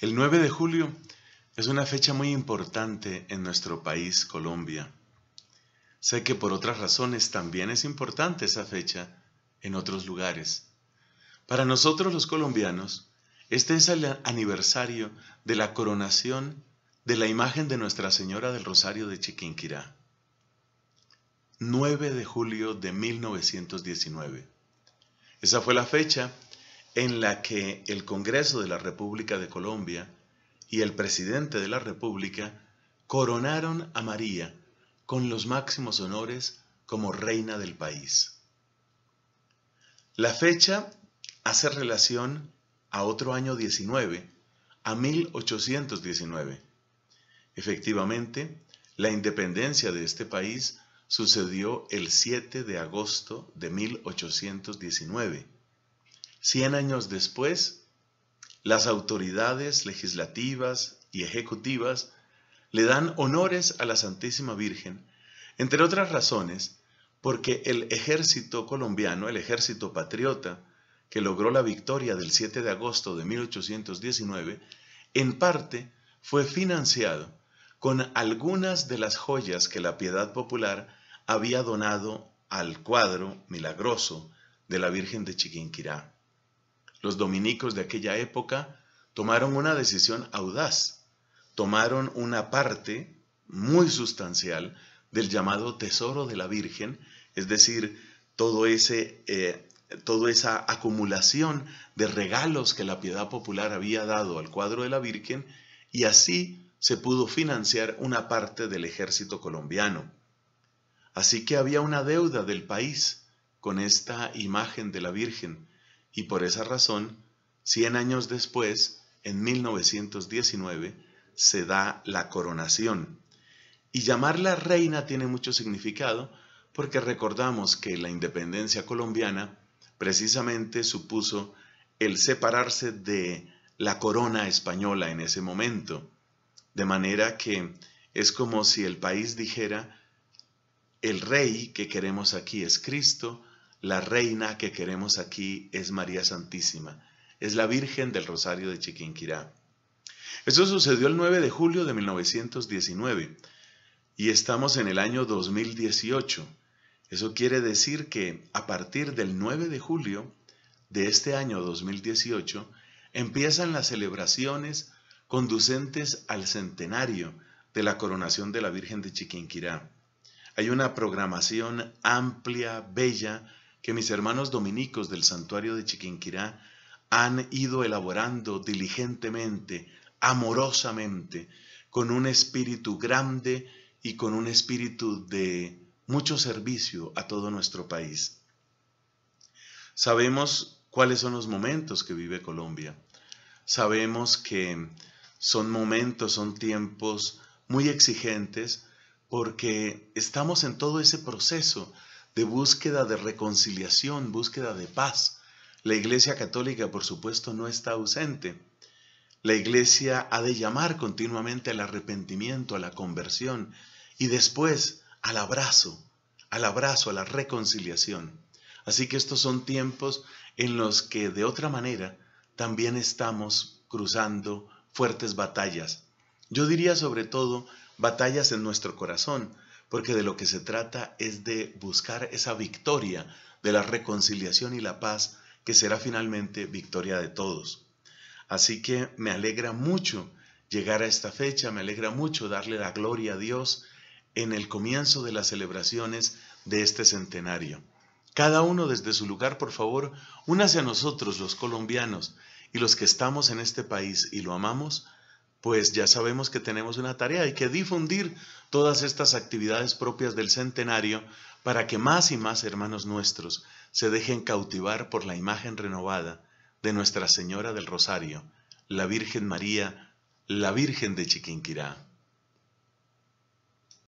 El 9 de julio es una fecha muy importante en nuestro país, Colombia. Sé que por otras razones también es importante esa fecha en otros lugares. Para nosotros los colombianos, este es el aniversario de la coronación de la imagen de Nuestra Señora del Rosario de Chiquinquirá. 9 de julio de 1919. Esa fue la fecha en la que el Congreso de la República de Colombia y el presidente de la República coronaron a María con los máximos honores como reina del país. La fecha hace relación a otro año 19, a 1819. Efectivamente, la independencia de este país sucedió el 7 de agosto de 1819 Cien años después, las autoridades legislativas y ejecutivas le dan honores a la Santísima Virgen, entre otras razones, porque el ejército colombiano, el ejército patriota, que logró la victoria del 7 de agosto de 1819, en parte fue financiado con algunas de las joyas que la piedad popular había donado al cuadro milagroso de la Virgen de Chiquinquirá los dominicos de aquella época tomaron una decisión audaz, tomaron una parte muy sustancial del llamado tesoro de la Virgen, es decir, todo ese, eh, toda esa acumulación de regalos que la piedad popular había dado al cuadro de la Virgen, y así se pudo financiar una parte del ejército colombiano. Así que había una deuda del país con esta imagen de la Virgen, y por esa razón, 100 años después, en 1919, se da la coronación. Y llamarla reina tiene mucho significado porque recordamos que la independencia colombiana precisamente supuso el separarse de la corona española en ese momento. De manera que es como si el país dijera, el rey que queremos aquí es Cristo, la reina que queremos aquí es María Santísima, es la Virgen del Rosario de Chiquinquirá. Eso sucedió el 9 de julio de 1919 y estamos en el año 2018. Eso quiere decir que a partir del 9 de julio de este año 2018 empiezan las celebraciones conducentes al centenario de la coronación de la Virgen de Chiquinquirá. Hay una programación amplia, bella, que mis hermanos dominicos del santuario de Chiquinquirá han ido elaborando diligentemente, amorosamente, con un espíritu grande y con un espíritu de mucho servicio a todo nuestro país. Sabemos cuáles son los momentos que vive Colombia. Sabemos que son momentos, son tiempos muy exigentes porque estamos en todo ese proceso de búsqueda de reconciliación, búsqueda de paz. La Iglesia Católica, por supuesto, no está ausente. La Iglesia ha de llamar continuamente al arrepentimiento, a la conversión y después al abrazo, al abrazo, a la reconciliación. Así que estos son tiempos en los que de otra manera también estamos cruzando fuertes batallas. Yo diría sobre todo batallas en nuestro corazón, porque de lo que se trata es de buscar esa victoria de la reconciliación y la paz que será finalmente victoria de todos. Así que me alegra mucho llegar a esta fecha, me alegra mucho darle la gloria a Dios en el comienzo de las celebraciones de este centenario. Cada uno desde su lugar, por favor, únase a nosotros los colombianos y los que estamos en este país y lo amamos pues ya sabemos que tenemos una tarea, hay que difundir todas estas actividades propias del centenario para que más y más hermanos nuestros se dejen cautivar por la imagen renovada de Nuestra Señora del Rosario, la Virgen María, la Virgen de Chiquinquirá.